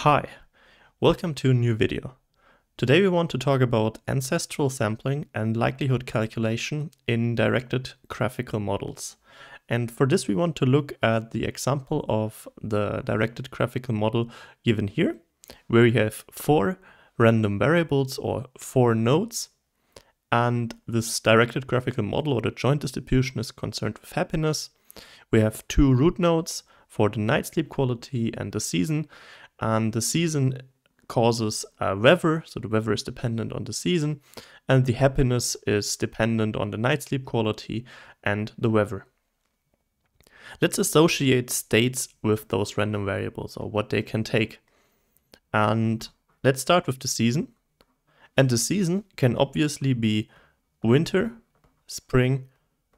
Hi, welcome to a new video. Today we want to talk about ancestral sampling and likelihood calculation in directed graphical models. And for this we want to look at the example of the directed graphical model given here, where we have four random variables or four nodes. And this directed graphical model or the joint distribution is concerned with happiness. We have two root nodes for the night sleep quality and the season and the season causes weather, so the weather is dependent on the season, and the happiness is dependent on the night sleep quality and the weather. Let's associate states with those random variables or what they can take. And let's start with the season. And the season can obviously be winter, spring,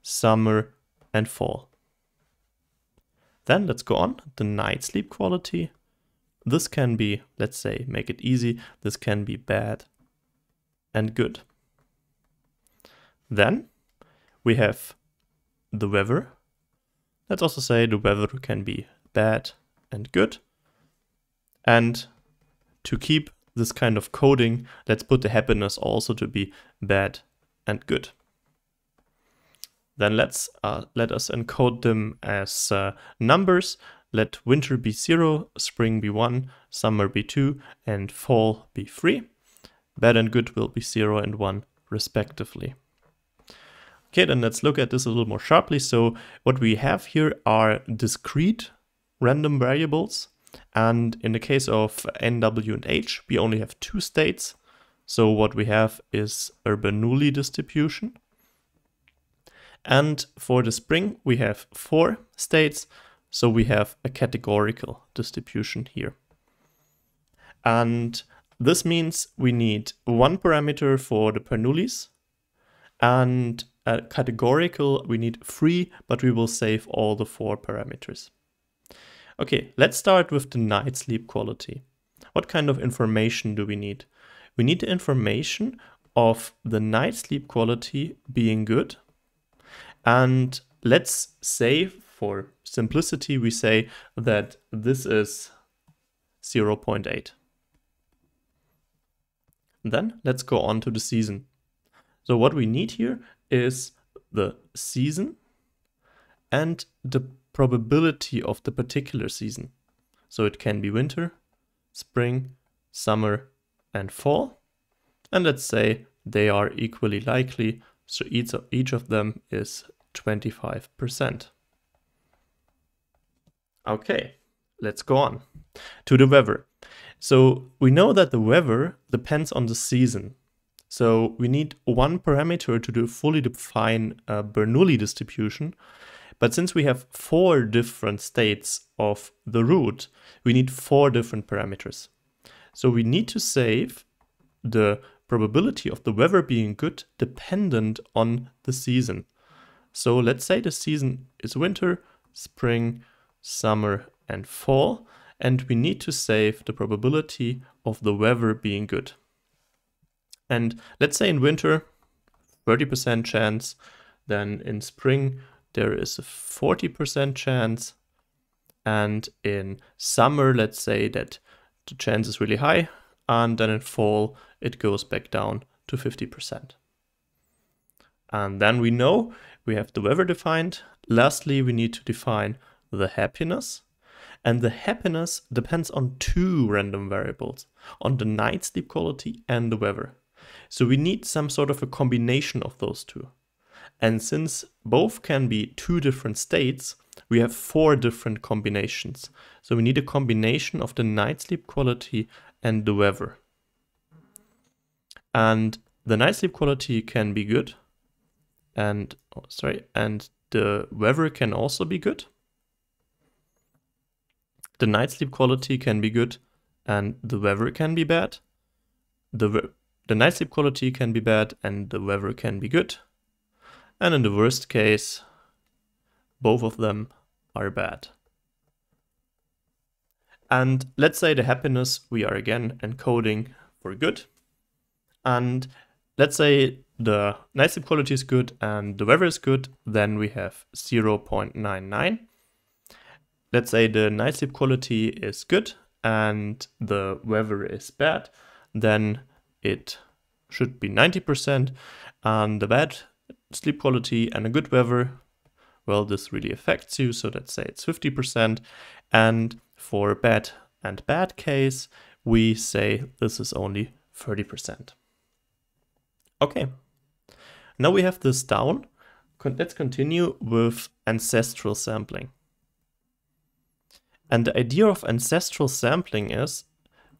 summer, and fall. Then let's go on, the night sleep quality, this can be, let's say, make it easy. This can be bad and good. Then we have the weather. Let's also say the weather can be bad and good. And to keep this kind of coding, let's put the happiness also to be bad and good. Then let's uh, let us encode them as uh, numbers. Let winter be zero, spring be one, summer be two, and fall be three. Bad and good will be zero and one respectively. Okay, then let's look at this a little more sharply. So what we have here are discrete random variables. And in the case of n, w, and h, we only have two states. So what we have is a Bernoulli distribution. And for the spring, we have four states. So we have a categorical distribution here. And this means we need one parameter for the Bernoullis and a categorical, we need three, but we will save all the four parameters. Okay, let's start with the night sleep quality. What kind of information do we need? We need the information of the night sleep quality being good. And let's save for simplicity, we say that this is 0.8. Then let's go on to the season. So what we need here is the season and the probability of the particular season. So it can be winter, spring, summer, and fall. And let's say they are equally likely, so each of, each of them is 25%. Okay, let's go on to the weather. So we know that the weather depends on the season. So we need one parameter to fully define a uh, Bernoulli distribution. But since we have four different states of the root, we need four different parameters. So we need to save the probability of the weather being good dependent on the season. So let's say the season is winter, spring, summer, and fall. And we need to save the probability of the weather being good. And let's say in winter, 30% chance. Then in spring, there is a 40% chance. And in summer, let's say that the chance is really high. And then in fall, it goes back down to 50%. And then we know we have the weather defined. Lastly, we need to define the happiness. And the happiness depends on two random variables on the night sleep quality and the weather. So we need some sort of a combination of those two. And since both can be two different states, we have four different combinations. So we need a combination of the night sleep quality and the weather. And the night sleep quality can be good. And oh, sorry, and the weather can also be good the night sleep quality can be good and the weather can be bad. The, the night sleep quality can be bad and the weather can be good. And in the worst case, both of them are bad. And let's say the happiness we are again encoding for good. And let's say the night sleep quality is good and the weather is good, then we have 0.99 let's say the night sleep quality is good and the weather is bad, then it should be 90%. And the bad sleep quality and a good weather, well, this really affects you. So let's say it's 50%. And for bad and bad case, we say this is only 30%. Okay, now we have this down. Let's continue with ancestral sampling. And the idea of ancestral sampling is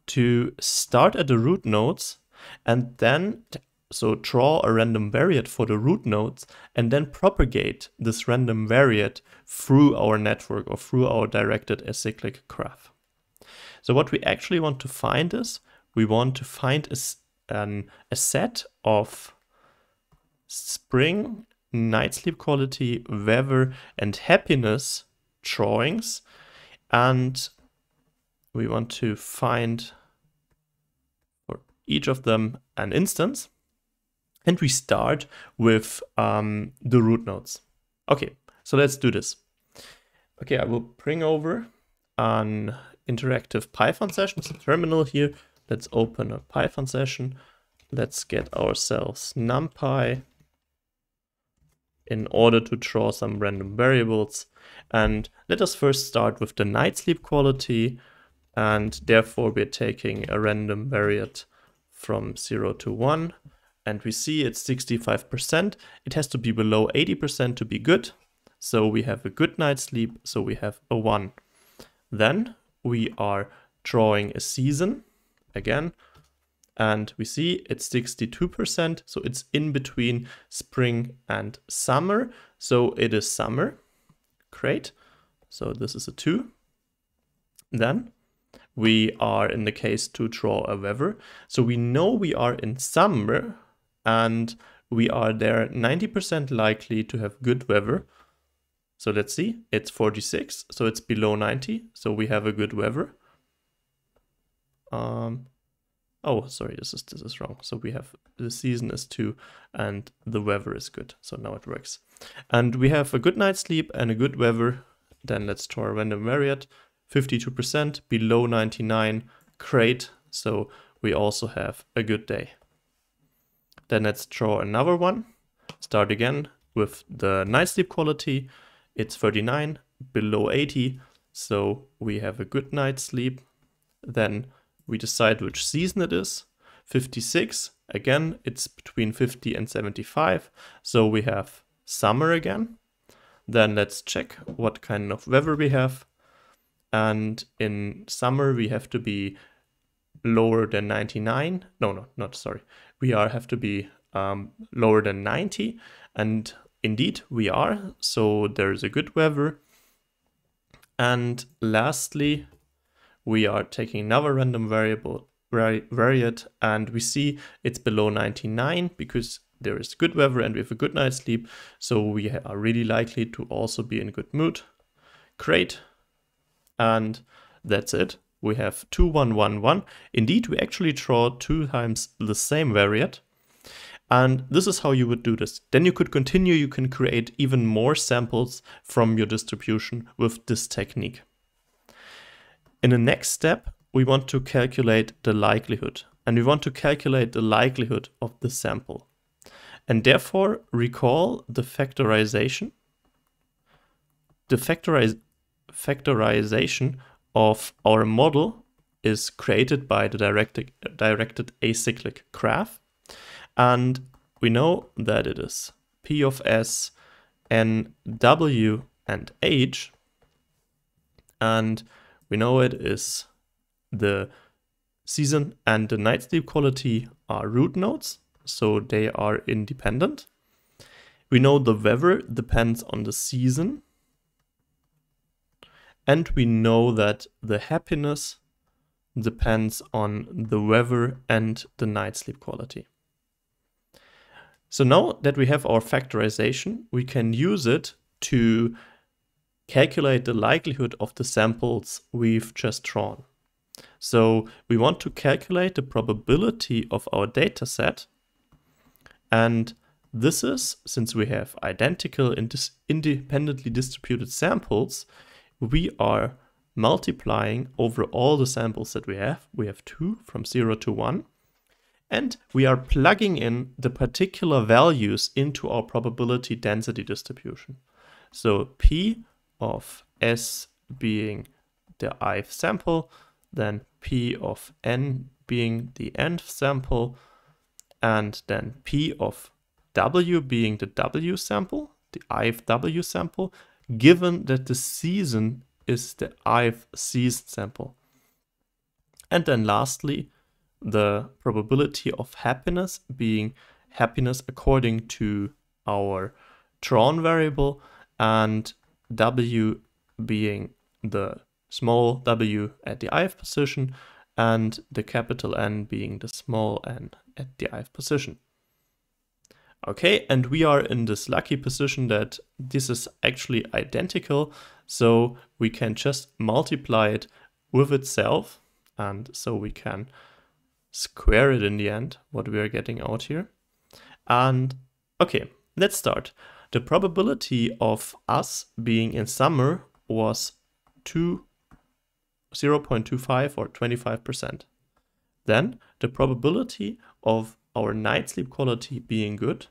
to start at the root nodes and then so draw a random variate for the root nodes and then propagate this random variate through our network or through our directed acyclic graph. So what we actually want to find is we want to find a, um, a set of spring, night sleep quality, weather, and happiness drawings and we want to find for each of them an instance. And we start with um, the root nodes. Okay, so let's do this. Okay, I will bring over an interactive Python session. It's a terminal here. Let's open a Python session. Let's get ourselves NumPy in order to draw some random variables. And let us first start with the night sleep quality. And therefore, we're taking a random variate from 0 to 1. And we see it's 65%. It has to be below 80% to be good. So we have a good night's sleep. So we have a 1. Then we are drawing a season. Again, and we see it's 62%, so it's in between spring and summer. So it is summer, great. So this is a two. Then we are in the case to draw a weather. So we know we are in summer and we are there 90% likely to have good weather. So let's see, it's 46, so it's below 90, so we have a good weather. Um, Oh, sorry, this is this is wrong. So we have the season is two and the weather is good. So now it works. And we have a good night's sleep and a good weather. Then let's draw a random variant. 52% below 99, great. So we also have a good day. Then let's draw another one. Start again with the night sleep quality. It's 39, below 80. So we have a good night's sleep. Then we decide which season it is. 56, again, it's between 50 and 75, so we have summer again. Then let's check what kind of weather we have. And in summer, we have to be lower than 99. No, no, not sorry. We are have to be um, lower than 90. And indeed, we are. So there is a good weather. And lastly, we are taking another random variable variate and we see it's below 99 because there is good weather and we have a good night's sleep. So we are really likely to also be in good mood. Great. And that's it. We have 2111. Indeed, we actually draw two times the same variate. And this is how you would do this. Then you could continue, you can create even more samples from your distribution with this technique. In the next step, we want to calculate the likelihood and we want to calculate the likelihood of the sample. And therefore recall the factorization, the factoriz factorization of our model is created by the directed, directed acyclic graph. And we know that it is P of S, N, W, and H. And we know it is the season and the night sleep quality are root nodes, so they are independent. We know the weather depends on the season. And we know that the happiness depends on the weather and the night sleep quality. So now that we have our factorization, we can use it to calculate the likelihood of the samples we've just drawn. So we want to calculate the probability of our data set. And this is, since we have identical and independently distributed samples, we are multiplying over all the samples that we have. We have two from zero to one. And we are plugging in the particular values into our probability density distribution. So P of S being the ith sample, then P of N being the nth sample, and then P of W being the W sample, the ith W sample, given that the season is the ith season sample. And then lastly, the probability of happiness being happiness according to our drawn variable and w being the small w at the ith position and the capital N being the small n at the ith position. Okay, and we are in this lucky position that this is actually identical, so we can just multiply it with itself, and so we can square it in the end, what we are getting out here. And okay, let's start. The probability of us being in summer was 2, 0 0.25 or 25%. Then the probability of our night sleep quality being good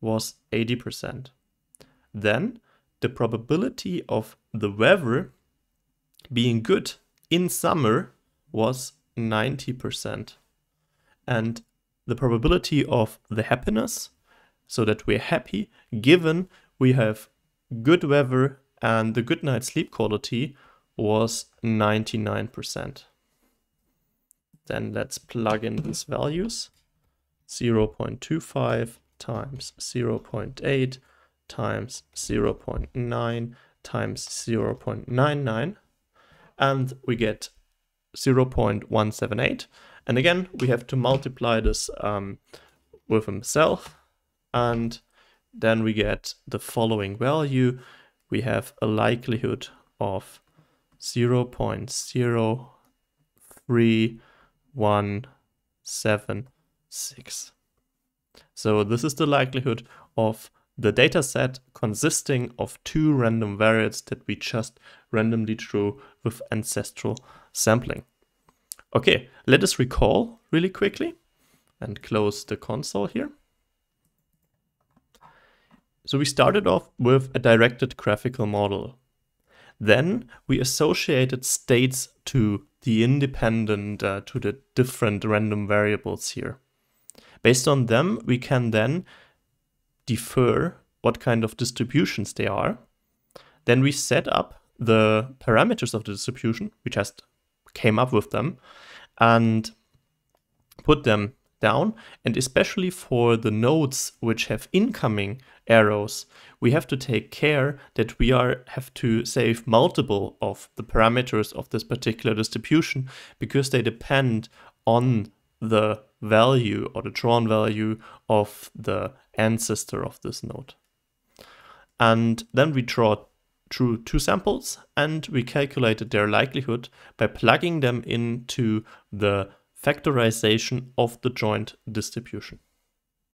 was 80%. Then the probability of the weather being good in summer was 90%. And the probability of the happiness so that we're happy given we have good weather and the good night sleep quality was 99%. Then let's plug in these values. 0.25 times 0.8 times 0.9 times 0.99 and we get 0.178 and again we have to multiply this um, with himself and then we get the following value. We have a likelihood of 0 0.03176. So this is the likelihood of the dataset consisting of two random variates that we just randomly drew with ancestral sampling. Okay, let us recall really quickly and close the console here. So we started off with a directed graphical model. Then we associated states to the independent, uh, to the different random variables here. Based on them, we can then defer what kind of distributions they are. Then we set up the parameters of the distribution, we just came up with them, and put them down. And especially for the nodes which have incoming arrows, we have to take care that we are have to save multiple of the parameters of this particular distribution because they depend on the value or the drawn value of the ancestor of this node. And then we draw through two samples and we calculated their likelihood by plugging them into the factorization of the joint distribution.